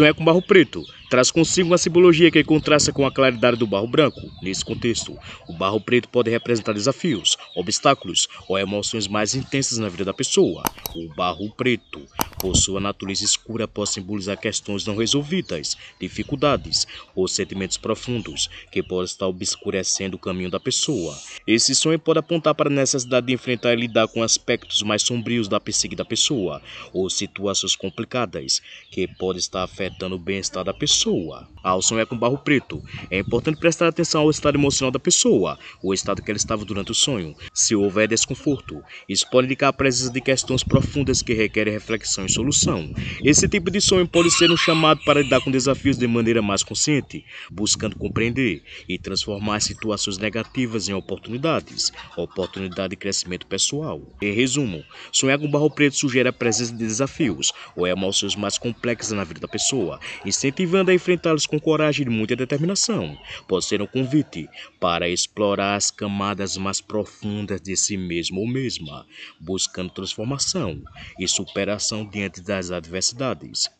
sonhar é com barro preto traz consigo uma simbologia que contrasta com a claridade do barro branco. Nesse contexto, o barro preto pode representar desafios, obstáculos ou emoções mais intensas na vida da pessoa. O barro preto por sua natureza escura, pode simbolizar questões não resolvidas, dificuldades ou sentimentos profundos que podem estar obscurecendo o caminho da pessoa. Esse sonho pode apontar para a necessidade de enfrentar e lidar com aspectos mais sombrios da psique da pessoa ou situações complicadas que podem estar afetando o bem-estar da pessoa. Ao ah, sonhar é com barro preto. É importante prestar atenção ao estado emocional da pessoa, o estado que ela estava durante o sonho. Se houver desconforto, isso pode indicar a presença de questões profundas que requerem reflexão solução. Esse tipo de sonho pode ser um chamado para lidar com desafios de maneira mais consciente, buscando compreender e transformar situações negativas em oportunidades, oportunidade de crescimento pessoal. Em resumo, sonhar com barro preto sugere a presença de desafios ou é emoções mais complexas na vida da pessoa, incentivando a enfrentá-los com coragem e muita determinação. Pode ser um convite para explorar as camadas mais profundas de si mesmo ou mesma, buscando transformação e superação de em atividades adversidades.